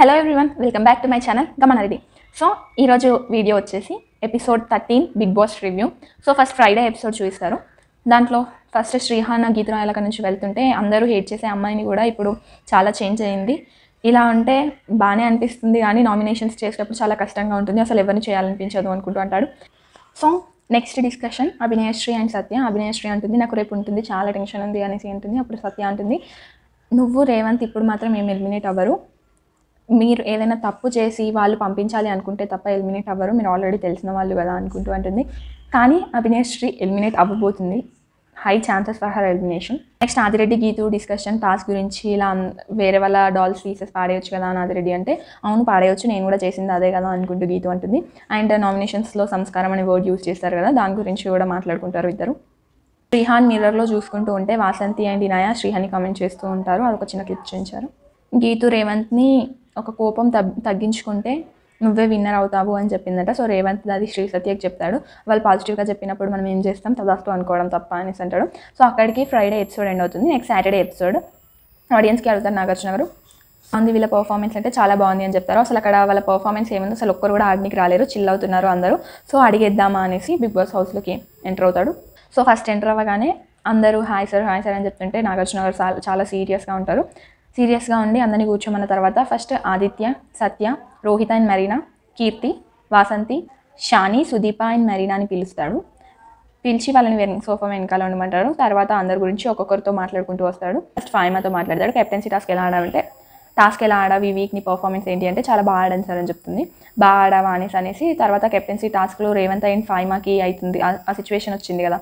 hello everyone welcome back to my channel Gamana Reddy so ఈరోజు video వచ్చేసి episode thirteen Bigg Boss review so first Friday episode చూపిస్తారు దాంట్లో first శ్రీహాన గీతరాయలక నుంచి వెళ్తుంటే అందరూ హేట్ చేసే అమ్మాయిని కూడా ఇప్పుడు చాలా చేంజ్ అయింది ఇలా ఉంటే బాగానే అనిపిస్తుంది కానీ నామినేషన్స్ చేసేటప్పుడు చాలా కష్టంగా ఉంటుంది అసలు ఎవరిని చేయాలనిపించదు అనుకుంటూ అంటాడు so next discussion Abhinayasri and Satya Abhinayasri అంటుంది నాకు రేపు ఉంటుంది చాలా టెన్షన్ ఉంది అనేసి ఉంటుంది అప్పుడు సత్య అంటుంది నువ్వు రేవంత్ ఇప్పుడు మాత్రం ఏం ఎలిమినేట్ అవ్వరు మీరు ఏదైనా తప్పు చేసి వాళ్ళు పంపించాలి అనుకుంటే తప్ప ఎలిమినేట్ అవ్వరు మీరు ఆల్రెడీ తెలిసిన వాళ్ళు కదా అనుకుంటూ అంటుంది కానీ అభినేష్ శ్రీ ఎలిమినేట్ అవ్వబోతుంది high chances for her elimination next Adi Reddy Geethu discussion task గురించి ఇలా వేరే వాళ్ళ డాల్స్ పీసెస్ పాడేయచ్చు కదా అని ఆదిరెడ్డి అంటే అవును పాడేయచ్చు నేను కూడా చేసింది అదే కదా అనుకుంటూ గీతు అంటుంది అండ్ నామినేషన్స్లో సంస్కారం అనే వర్డ్ యూజ్ చేస్తారు కదా దాని గురించి కూడా మాట్లాడుకుంటారు ఇద్దరు శ్రీహాన్ మిర్రర్లో చూసుకుంటూ ఉంటే వాసంతి అండ్ ఇనాయ శ్రీహాన్ని కామెంట్ చేస్తూ ఉంటారు అదొక చిన్న క్లిప్ చూపించారు గీతు రేవంత్ని ఒక కోపం తగ్గించుకుంటే నువ్వే విన్నర్ అవుతావు అని చెప్పిందట సో రేవంత్ అది శ్రీ సత్యకి చెప్తాడు వాళ్ళు పాజిటివ్గా చెప్పినప్పుడు మనం ఏం చేస్తాం తదాస్తూ అనుకోవడం తప్ప అనేసి అంటాడు సో అక్కడికి ఫ్రైడే ఎపిసోడ్ ఎండ్ అవుతుంది నెక్స్ట్ సాటర్డే ఎపిసోడ్ ఆడియన్స్కి అడుగుతారు నాగార్జున గారు అంది వీళ్ళ పర్ఫార్మెన్స్ అంటే చాలా బాగుంది అని చెప్తారు అసలు అక్కడ వాళ్ళ పర్ఫార్మెన్స్ ఏముంది అసలు ఒక్కరు కూడా ఆడికి రాలేరు చిల్ అవుతున్నారు అందరూ సో అడిగేద్దామా అనేసి బిగ్ బాస్ హౌస్లోకి ఎంటర్ అవుతాడు సో ఫస్ట్ ఎంటర్ అవ్వగానే అందరూ హాయ్ సార్ హాయ్ సార్ అని చెప్తుంటే నాగార్జున గారు చాలా సీరియస్గా ఉంటారు సీరియస్గా ఉండి అందరినీ కూర్చోమన్న తర్వాత first Aditya Satya Rohit and Marina Keerthi Vasanthi Shani Sudeepa and Marina అని పిలుస్తాడు పిలిచి వాళ్ళని సోఫా వెనకాల ఉండమంటాడు తర్వాత అందరి గురించి ఒక్కొక్కరితో మాట్లాడుకుంటూ వస్తాడు ఫస్ట్ ఫైమాతో మాట్లాడతాడు కెప్టెన్సీ టాస్క్ ఎలా ఆడాలంటే టాస్క్ ఎలా ఆడా ఈ వీక్ నీ పర్ఫార్మెన్స్ ఏంటి అంటే చాలా బాగా ఆడాను సార్ అని చెప్తుంది బాగా ఆడావా అనేసి అనేసి తర్వాత కెప్టెన్సీ టాస్క్లో రేవంత్ అండ్ ఫైమాకి అవుతుంది ఆ సిచ్యువేషన్ వచ్చింది కదా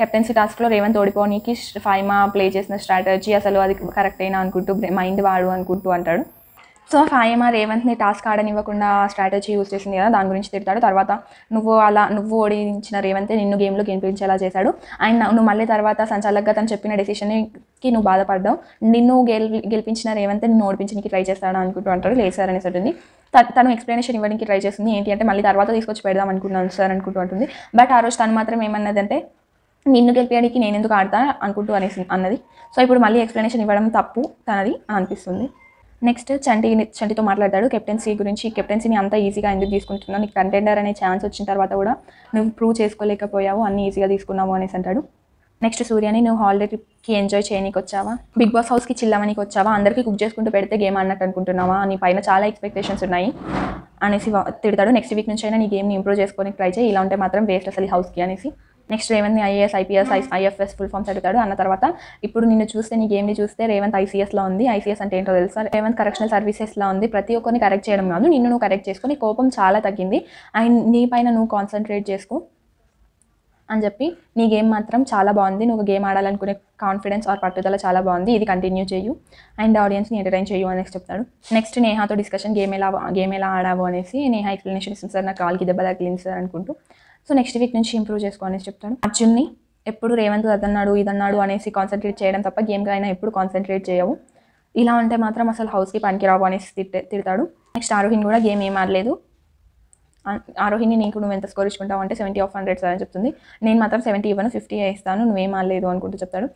కెప్టెన్సీ టాస్క్లో రేవంత్ ఓడిపోనికి ఫైమా ప్లే చేసిన స్ట్రాటజీ అసలు అది కరెక్ట్ అయినా అనుకుంటూ మైండ్ వాడు అనుకుంటూ అంటాడు సో ఫాయమా రేవంత్ని టాస్క్ ఆడనివ్వకుండా స్ట్రాటజీ యూస్ చేసింది కదా దాని గురించి తిడతాడు తర్వాత నువ్వు అలా నువ్వు ఓడించిన రేవంతే నిన్ను గేమ్లో గెలిపించేలా చేశాడు అండ్ నువ్వు మళ్ళీ తర్వాత సంచాలక్గా తను చెప్పిన డెసిషన్కి నువ్వు బాధపడ్డావు నిన్ను గెల్ గెలిపించిన రేవంతే నిన్ను ఓడిపించడానికి ట్రై చేస్తాడు అనుకుంటూ అంటాడు లేదు సార్ అనేసి ఉంటుంది తను ఎక్స్ప్లెనేషన్ ఇవ్వడానికి ట్రై చేస్తుంది ఏంటి అంటే మళ్ళీ తర్వాత తీసుకొచ్చి పెడదాం అనుకుంటున్నాను సార్ అనుకుంటూ ఉంటుంది బట్ ఆ రోజు తను మాత్రం ఏమన్నదంటే నిన్ను గెలిపించడానికి నేను ఎందుకు ఆడతా అనుకుంటూ అనేసి అన్నది సో ఇప్పుడు మళ్ళీ ఎక్స్ప్లెనేషన్ ఇవ్వడం తప్పు తనది అనిపిస్తుంది నెక్స్ట్ చంటి చంటితో మాట్లాడతాడు కెప్టెన్సీ గురించి కెప్టెన్సీని అంత ఈజీగా ఎందుకు తీసుకుంటున్నావు నీకు కంటెండర్ అనే ఛాన్స్ వచ్చిన తర్వాత కూడా నువ్వు ప్రూవ్ చేసుకోలేకపోయావు అన్ని ఈజీగా తీసుకున్నావు అనేసి అంటాడు నెక్స్ట్ సూర్యని నువ్వు హాలిడే ట్రిప్కి ఎంజాయ్ చేయడానికి వచ్చావా బిగ్ బాస్ హౌస్కి చిల్లమనికి వచ్చావా అందరికీ కుక్ చేసుకుంటూ పెడితే గేమ్ అన్నట్టు అనుకుంటున్నావా నీ పైన చాలా ఎక్స్పెక్టేషన్స్ ఉన్నాయి అనేసి తిడతాడు నెక్స్ట్ వీక్ నుంచి అయినా నీ గేమ్ని ఇంప్రూవ్ చేసుకోవడానికి ట్రై చేయి ఇలా ఉంటే మాత్రం వేస్ట్ అసలు హౌస్కి అనేసి next Revanth IAS IPS IFS full forms అడుగుతాడు అన్న తర్వాత ఇప్పుడు నిన్ను చూస్తే నీకు ఏమి చూస్తే రేవంత్ ఐసీఎస్లో ఉంది ఐసీఎస్ అంటే ఏంటో తెలుసా రేవంత్ కరెక్షనల్ సర్వీసెస్లో ఉంది ప్రతి ఒక్కరిని కరెక్ట్ చేయడం కాదు నిన్ను నువ్వు కరెక్ట్ చేసుకుని కోపం చాలా తగ్గింది అండ్ నీ పైన నువ్వు కాన్సన్ట్రేట్ చేసుకో అని చెప్పి నీ గేమ్ మాత్రం చాలా బాగుంది నువ్వు గేమ్ ఆడాలనుకునే కాన్ఫిడెన్స్ ఆర్ పట్టుదల చాలా బాగుంది ఇది కంటిన్యూ చేయు అండ్ ఆడియన్స్ని ఎంటర్టైన్ చేయు అని చెప్తాడు నెక్స్ట్ నేహాతో డిస్కషన్ గేమ్ ఎలా గేమ్ ఎలా ఆడావు అనేసి నేహా ఎక్స్ప్లెనేషన్ ఇస్తుంది సార్ నా కాల్కి దెబ్బ తగిలింది సార్ అనుకుంటూ సో నెక్స్ట్ వీక్ నుంచి ఇంప్రూవ్ చేసుకోవాలని చెప్తాను అర్జున్ని ఎప్పుడు రేవంత్ అదన్నాడు ఇదన్నాడు అనేసి కాన్సన్ట్రేట్ చేయడం తప్ప గేమ్గా అయినా ఎప్పుడు కాన్సన్ట్రేట్ చేయవు ఇలా ఉంటే మాత్రం అసలు హౌస్కి పనికిరావు అనేసి తిట్టే తిడతాడు నెక్స్ట్ ఆరోహిణి కూడా గేమ్ ఏం ఆడలేదు ఆరోహిణి నీకు నువ్వు ఎంత స్కోర్ ఇచ్చుకుంటావు అంటే సెవెంటీ ఆఫ్ హండ్రెడ్ సార్ అని చెప్తుంది నేను మాత్రం సెవెంటీ ఇవ్వను ఫిఫ్టీ ఇస్తాను నువ్వేం ఆడలేదు అనుకుంటూ చెప్తాడు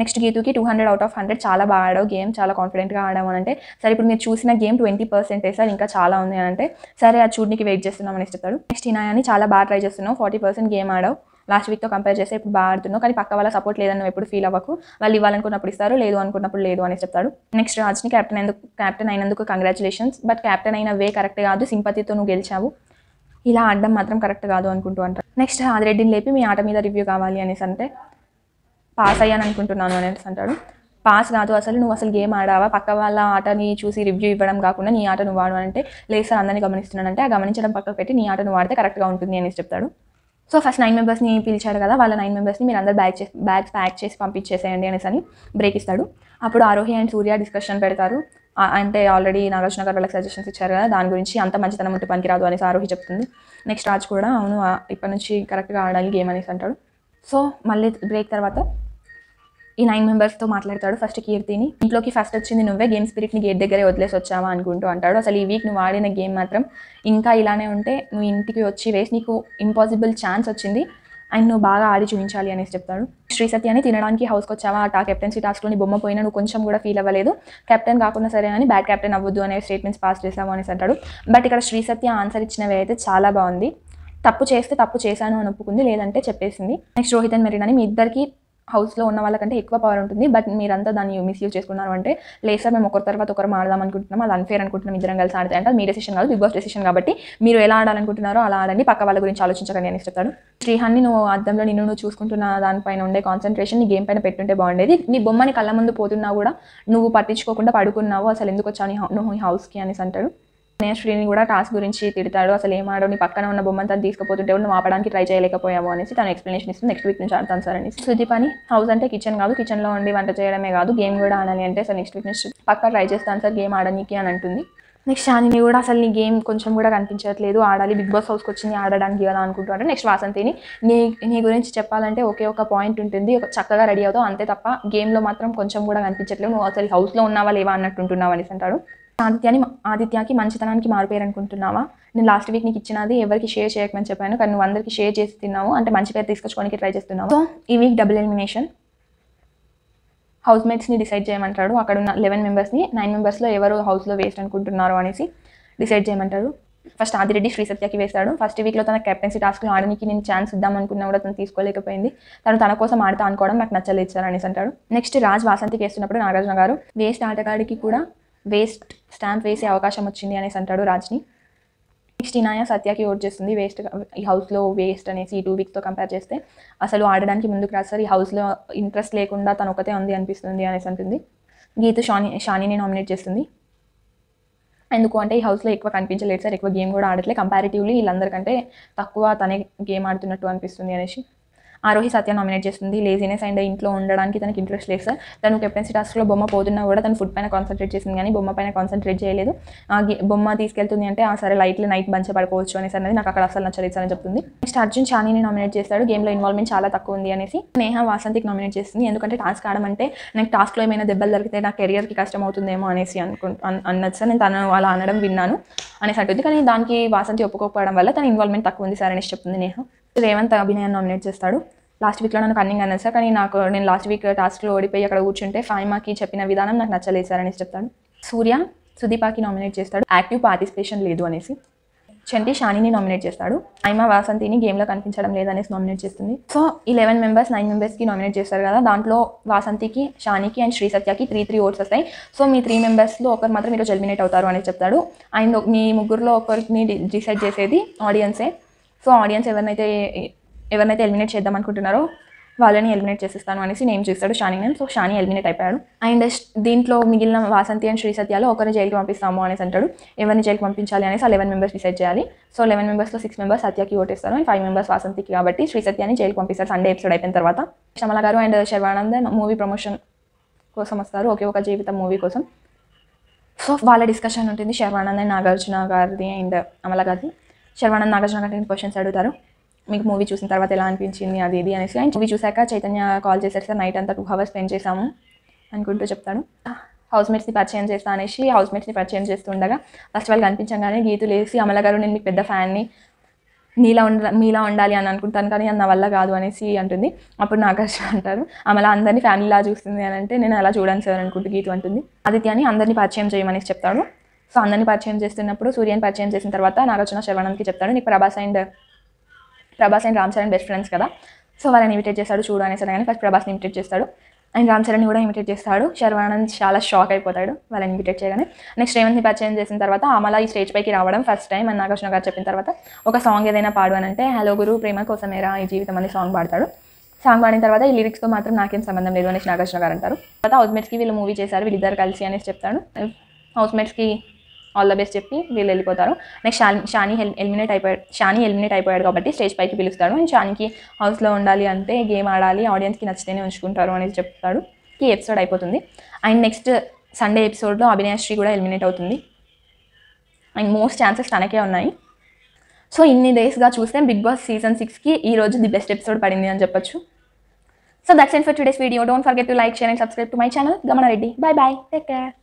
నెక్స్ట్ గీతుకి two hundred out of hundred చాలా బాగా ఆడావు గేమ్ చాలా కాన్ఫిడెంట్గా ఆడాము అని అంటే సరే ఇప్పుడు మీరు చూసిన గేమ్ ట్వంటీ పర్సెంటే సార్ ఇంకా చాలా ఉంది అని అంటే సరే ఆ చూడనికి వెయిట్ చేస్తున్నామని చెప్తాడు నెక్స్ట్ ఇనాయాన్ని చాలా బాగా ట్రై చేస్తున్నావు ఫార్టీ పర్సెంట్ గేమ్ ఆడావు లాస్ట్ వీక్తో కంపేర్ చేస్తే ఇప్పుడు బాగా ఆడుతున్నావు కానీ పక్క వాళ్ళ సపోర్ట్ లేదని ఎప్పుడు ఫీల్ అవ్వకు వాళ్ళు ఇవ్వాలనుకున్నప్పుడు ఇస్తారు లేదు అనుకున్నప్పుడు లేదు అని చెప్తాడు నెక్స్ట్ రాజ్ని క్యాప్టెన్ ఎందుకు క్యాప్టెన్ అయినందుకు కంగ్రాచులేషన్స్ బట్ క్యాప్టెన్ అయిన వే కరెక్ట్ కాదు సింపతితో నువ్వు గెలిచావు ఇలా ఆడడం మాత్రం కరెక్ట్ కాదు అనుకుంటూ అంటారు నెక్స్ట్ రెడ్డిని లేపి మీ ఆట మీద రివ్యూ కావాలి అనేసి అంటే పాస్ అయ్యాను అనుకుంటున్నాను అనేసి అంటాడు పాస్ కాదు అసలు నువ్వు అసలు గేమ్ ఆడావా పక్క వాళ్ళ ఆటని చూసి రివ్యూ ఇవ్వడం కాకుండా నీ ఆట నువ్వు అంటే లేదు సార్ అందరినీ గమనిస్తున్నానంటే ఆ గమనించడం పక్కకు పెట్టి నీ ఆటను వాడితే కరెక్ట్గా ఉంటుంది అనేసి చెప్తాడు సో ఫస్ట్ నైన్ మెంబర్స్ని పిలిచాడు కదా వాళ్ళ నైన్ మెంబర్స్ని మీరు అందరు బ్యాగ్ చేసి బ్యాగ్స్ ప్యాక్ చేసి పంపించేసేయండి అనేసి అని బ్రేక్ ఇస్తాడు అప్పుడు ఆరోహి అండ్ సూర్య డిస్కషన్ పెడతారు అంటే ఆల్రెడీ నాగార్జున గారు వాళ్ళకి సజెషన్స్ ఇచ్చారు కదా దాని గురించి అంత మంచితనం ఉంటే పనికిరాదు అనేసి ఆరోహి చెప్తుంది నెక్స్ట్ రాజు కూడా అవును ఇప్పటి నుంచి కరెక్ట్గా ఆడాలి గేమ్ అనేసి అంటాడు సో మళ్ళీ బ్రేక్ తర్వాత ఈ నైన్ మెంబర్స్తో మాట్లాడతాడు ఫస్ట్ కీర్తిని ఇంట్లోకి ఫస్ట్ వచ్చింది నువ్వే గేమ్ స్పిరిట్ని గేట్ దగ్గరే వదిలేసి వచ్చావా అనుకుంటూ అంటాడు అసలు ఈ వీక్ నువ్వు ఆడిన గేమ్ మాత్రం ఇంకా ఇలానే ఉంటే నువ్వు ఇంటికి వచ్చి వేసి నీకు ఇంపాసిబుల్ ఛాన్స్ వచ్చింది అండ్ నువ్వు బాగా ఆడి చూపించాలి అనేసి చెప్తాడు శ్రీ సత్యాన్ని తినడానికి హౌస్కి వచ్చావా ఆ కెప్టెన్సీ టాస్క్లోని బొమ్మ పోయినా నువ్వు కొంచెం కూడా ఫీల్ అవ్వలేదు కెప్టెన్ కాకుండా సరే అని బ్యాడ్ కెప్టెన్ అవ్వద్దు అనే స్టేట్మెంట్స్ పాస్ చేసావు అనేసి అంటాడు బట్ ఇక్కడ శ్రీ సత్య ఆన్సర్ ఇచ్చినవి అయితే చాలా బాగుంది తప్పు చేస్తే తప్పు చేశాను అని ఒప్పుకుంది లేదంటే చెప్పేసింది నెక్స్ట్ రోహిత్ అని మెరీనాని మీ ఇద్దరికి హౌస్లో ఉన్న వాళ్ళకంటే ఎక్కువ పవర్ ఉంటుంది బట్ మీరంతా దాన్ని మిస్యూజ్ చేసుకున్నారు అంటే లేదు సార్ మేము ఒకరి తర్వాత ఒకరు ఆడదాం అనుకుంటున్నాం అది అన్ఫేర్ అనుకుంటున్నాం ఇద్దరం కలిసి ఆడితే అంటే మీ డెసిషన్ కాదు బిగ్ బాస్ డెసిషన్ కాబట్టి మీరు ఎలా ఆడాలనుకుంటున్నారో అలా ఆడండి పక్క వాళ్ళ గురించి ఆలోచించకండి అని చెప్తాడు శ్రీహాన్ని నువ్వు అర్థంలో నిన్ను నువ్వు చూసుకుంటున్న దానిపైన ఉండే కాన్సన్ట్రేషన్ నీ గేమ్ పైన పెట్టుంటే బాగుండేది నీ బొమ్మని కళ్ళ ముందు పోతున్నా కూడా నువ్వు పట్టించుకోకుండా పడుకున్నావు అసలు ఎందుకు వచ్చావు నువ్వు హౌస్కి అనేసి అంటాడు నేను శ్రీని కూడా టాస్క్ గురించి తిడతాడు అసలు ఏమాడు నీ పక్కన ఉన్న బొమ్మంతా తీసుకుపోతుంటే నువ్వు ఆపడానికి ట్రై చేయలేకపోయావు అనేసి తను ఎక్స్ప్లెనేషన్ ఇస్తుంది నెక్స్ట్ వీక్ నుంచి ఆడతాను సార్ అని శుద్ధి పని హౌస్ అంటే కిచెన్ కాదు కిచెన్లో ఉండి వంట చేయడమే కాదు గేమ్ కూడా ఆడాలి అంటే సార్ నెక్స్ట్ వీక్ నుంచి పక్క ట్రై చేస్తాను సార్ గేమ్ ఆడడానికి అని అంటుంది నెక్స్ట్ షానిని కూడా అసలు నీ గేమ్ కొంచెం కూడా కనిపించట్లేదు ఆడాలి బిగ్ బాస్ హౌస్కి వచ్చింది ఆడడానికి కదా అనుకుంటున్నాడు నెక్స్ట్ వాసంతిని నీ నీ గురించి చెప్పాలంటే ఒకే ఒక పాయింట్ ఉంటుంది ఒక చక్కగా రెడీ అవుతావు అంతే తప్ప గేమ్లో మాత్రం కొంచెం కూడా కనిపించట్లేదు నువ్వు అసలు హౌస్లో ఉన్నావా లేవా అన్నట్టు ఉంటున్నావు అనేసి అంటాడు ఆదిత్యాన్ని ఆదిత్యకి మంచితనానికి మారిపోయారు అనుకుంటున్నావా నేను లాస్ట్ వీక్ నీకు ఇచ్చినది ఎవరికి షేర్ చేయకమని చెప్పాను కానీ నువ్వు అందరికీ షేర్ చేసి తిన్నావు అంటే మంచి పేరు తీసుకొచ్చుకోవడానికి ట్రై చేస్తున్నావు సో ఈ వీక్ డబుల్ ఎలిమినేషన్ హౌస్ మేట్స్ని డిసైడ్ చేయమంటాడు అక్కడ ఉన్న లెవెన్ మెంబర్స్ని నైన్ మెంబర్స్లో ఎవరు హౌస్లో వేస్ట్ అనుకుంటున్నారు అనేసి డిసైడ్ చేయమంటాడు ఫస్ట్ ఆదిరెడ్డి శ్రీ సత్యకి వేశాడు ఫస్ట్ వీక్లో తన కెప్టెన్సీ టాస్క్లో ఆడడానికి నేను ఛాన్స్ ఇద్దామనుకున్నా కూడా తను తీసుకోలేకపోయింది తను తన కోసం ఆడతా అనుకోవడం నాకు నచ్చలేదు సార్ అనేసి అంటాడు నెక్స్ట్ రాజ్ వాసంతికి వేస్తున్నప్పుడు నాగార్జున గారు వేస్ట్ ఆటగాడికి కూడా వేస్ట్ స్టాంప్ వేసే అవకాశం వచ్చింది అనేసి అంటాడు రాజ్ని నెక్స్ట్ ఇనాయ సత్యాకి ఓట్ చేస్తుంది వేస్ట్ ఈ హౌస్లో వేస్ట్ అనేసి ఈ టూ వీక్స్తో కంపేర్ చేస్తే అసలు ఆడడానికి ముందుకు సార్ ఈ హౌస్లో ఇంట్రెస్ట్ లేకుండా తను ఒకతే ఉంది అనిపిస్తుంది అనేసి అంటుంది గీత షాని షానీని నామినేట్ చేస్తుంది ఎందుకు అంటే ఈ హౌస్లో ఎక్కువ కనిపించలేదు సార్ ఎక్కువ గేమ్ కూడా ఆడట్లే కంపారిటివ్లీ వీళ్ళందరికంటే తక్కువ తనే గేమ్ ఆడుతున్నట్టు అనిపిస్తుంది అనేసి ఆరోహి సత్య నామినేట్ చేస్తుంది లేజినెస్ అండ్ ఇంట్లో ఉండడానికి తనకి ఇంట్రెస్ట్ లేదు సార్ తను కెప్టెన్సీ టాస్క్లో బొమ్మ పోతున్నా కూడా తను ఫుడ్ పైన కాన్సన్ట్రేట్ చేసింది కానీ బొమ్మ పైన కాన్సన్ట్రేట్ చేయలేదు ఆ బొమ్మ తీసుకెళ్తుంది అంటే ఆ సరే లైట్లు నైట్ మంచి పడుకోవచ్చు అనేసి అనేది నాకు అక్కడ అసలు నచ్చలేదు సార్ అని చెప్తుంది నెక్స్ట్ అర్జున్ షానీని నామినేట్ చేస్తాడు గేమ్లో ఇన్వాల్వ్మెంట్ చాలా తక్కువ ఉంది అనేసి నేహ వాసంతికి నామినేట్ చేస్తుంది ఎందుకంటే టాస్క్ ఆడమంటే నాకు టాస్క్లో ఏమైనా దెబ్బలు దొరికితే నా కెరియర్కి కష్టం అవుతుందేమో అనేసి అనుకు అన్నది సార్ నేను తను అలా అనడం విన్నాను అనేసి అంటుంది కానీ దానికి వాసంతి ఒప్పుకోకపోవడం వల్ల తన ఇన్వాల్వ్మెంట్ తక్కువ ఉంది సార్ అనేసి చెప్తుంది నేహ రేవంత్ అభినయాన్ని నామినేట్ చేస్తాడు లాస్ట్ వీక్లో నన్ను కన్నింగ్ అన్నాను సార్ కానీ నాకు నేను లాస్ట్ వీక్ టాస్క్లో ఓడిపోయి అక్కడ కూర్చుంటే ఫైమాకి చెప్పిన విధానం నాకు నచ్చలేదు సార్ అనేసి చెప్తాడు సూర్య సుదీపాకి నామినేట్ చేస్తాడు యాక్టివ్ పార్టిసిపేషన్ లేదు అనేసి చంటి షానిని నామినేట్ చేస్తాడు ఐమా వాసంతిని గేమ్లో కనిపించడం లేదనేసి నామినేట్ చేస్తుంది సో ఈ లెవెన్ మెంబర్స్ నైన్ మెంబర్స్కి నామినేట్ చేస్తారు కదా దాంట్లో వాసంతికి షానికి అండ్ శ్రీ సత్యకి త్రీ త్రీ ఓట్స్ వస్తాయి సో మీ త్రీ మెంబర్స్లో ఒకరు మాత్రం మీరు ఎలిమినేట్ అవుతారు అనేది చెప్తాడు అండ్ మీ ముగ్గురులో ఒకరికి డిసైడ్ చేసేది ఆడియన్సే సో ఆడియన్స్ ఎవరినైతే ఎవరినైతే ఎలిమినేట్ చేద్దాం అనుకుంటున్నారో వాళ్ళని ఎలిమినేట్ చేసేస్తాను అనేసి నేమ్ చూస్తాడు Shani name so Shani eliminate అయిపోయాడు అండ్ దీంట్లో మిగిలిన వాసంతి అండ్ శ్రీసత్యాలు ఒకరిని జైలుకి పంపిస్తాము అనేసి అంటాడు ఎవరిని జైలుకి పంపించాలి అనేసి ఆ లెవెన్ మెంబర్స్ డిసైడ్ చేయాలి సో లెవెన్ మెంబర్స్లో సిక్స్ మెంబర్స్ సత్యకి ఓటేస్తారు అండ్ ఫైవ్ మెంబర్స్ వాసంతికి కాబట్టి శ్రీసత్యాన్ని జైలుకి పంపిస్తారు సండే ఎపిసోడ్ అయిపోయిన తర్వాత శమల గారు అండ్ శర్వానంద్ మూవీ ప్రమోషన్ కోసం వస్తారు ఒకే ఒక జీవితం మూవీ కోసం సో వాళ్ళ డిస్కషన్ ఉంటుంది శర్వానంద్ అండ్ నాగార్జున గారిది అండ్ అమల గారిది శర్వానంద్ నాగార్జున క్వశ్చన్స్ అడుగుతారు మీకు మూవీ చూసిన తర్వాత ఎలా అనిపించింది అది ఇది అనేసి అండ్ మూవీ చూశాక చైతన్య కాల్ చేశారు సార్ నైట్ అంతా టూ హవర్స్ స్పెండ్ చేశాము అనుకుంటూ చెప్తాడు హౌస్ మేట్స్ని పరిచయం చేస్తా అనేసి హౌస్ మేట్స్ని పరిచయం చేస్తుండగా ఫస్ట్ వాళ్ళు కనిపించగానే గీతులు వేసి అమల గారు నేను మీకు పెద్ద ఫ్యాన్ని నీలా ఉండ మీలా ఉండాలి అని అనుకుంటాను కానీ నా వల్ల కాదు అనేసి అంటుంది అప్పుడు నాగార్జున అంటారు అమలా అందరినీ ఫ్యామిలీలా చూస్తుంది అని అంటే నేను అలా చూడండి సార్ అనుకుంటూ గీతు అంటుంది ఆదిత్యాన్ని అందరినీ పరిచయం చేయమనేసి చెప్తాడు సో అందరిని పరిచయం చేస్తున్నప్పుడు సూర్యని పరిచయం చేసిన తర్వాత నాగార్జున శ్రవణానికి చెప్తాడు నీకు Prabhas and Prabhas and Ram Charan best friends కదా సో వాళ్ళని ఇమిటేట్ చేస్తాడు చూడు అనేసి కానీ ఫస్ట్ ప్రభాస్ని ఇమిటేట్ చేస్తాడు అండ్ రామ్ చరణ్ కూడా ఇమిటేట్ చేస్తాడు శర్వానంద్ చాలా షాక్ అయిపోతాడు వాళ్ళని ఇమిటేట్ చేయగానే నెక్స్ట్ రేవంత్ని పరిచయం చేసిన తర్వాత అమల ఈ స్టేజ్ పైకి రావడం ఫస్ట్ టైం అని నాగార్జున గారు చెప్పిన తర్వాత ఒక సాంగ్ ఏదైనా పాడు అని అంటే హలో గురు ప్రేమ కోసం కోసమేరా ఈ జీవితం అనే సాంగ్ పాడతాడు సాంగ్ పాడిన తర్వాత ఈ లిరిక్స్తో మాత్రం నాకేం సంబంధం లేదు అనేసి నాగార్జున గారు అంటారు తర్వాత హౌస్మేట్స్కి వీళ్ళు మూవీ చేశారు వీళ్ళిద్దరు కలిసి అనేసి చెప్తాడు హౌస్మేట్స్కి ఆల్ ద బెస్ట్ చెప్పి వీళ్ళు వెళ్ళిపోతారు నెక్స్ట్ షాని షాని ఎలిమినేట్ అయిపోయాడు షాని ఎలిమినేట్ అయిపోయాడు కాబట్టి స్టేజ్ పైకి పిలుస్తాడు అండ్ షానికి హౌస్లో ఉండాలి అంటే గేమ్ ఆడాలి ఆడియన్స్కి నచ్చితేనే ఉంచుకుంటారు అనేది చెప్తాడు ఈ ఎపిసోడ్ అయిపోతుంది అండ్ నెక్స్ట్ సండే ఎపిసోడ్లో అభినయశ్రీ కూడా ఎలిమినేట్ అవుతుంది అండ్ మోస్ట్ ఛాన్సెస్ తనకే ఉన్నాయి సో ఇన్ని డేస్గా చూస్తే బిగ్ బాస్ సీజన్ సిక్స్కి ఈ రోజు ది బెస్ట్ ఎపిసోడ్ పడింది అని చెప్పొచ్చు so that's end for today's video don't forget to like share and subscribe to my channel Gamanareddy bye bye take care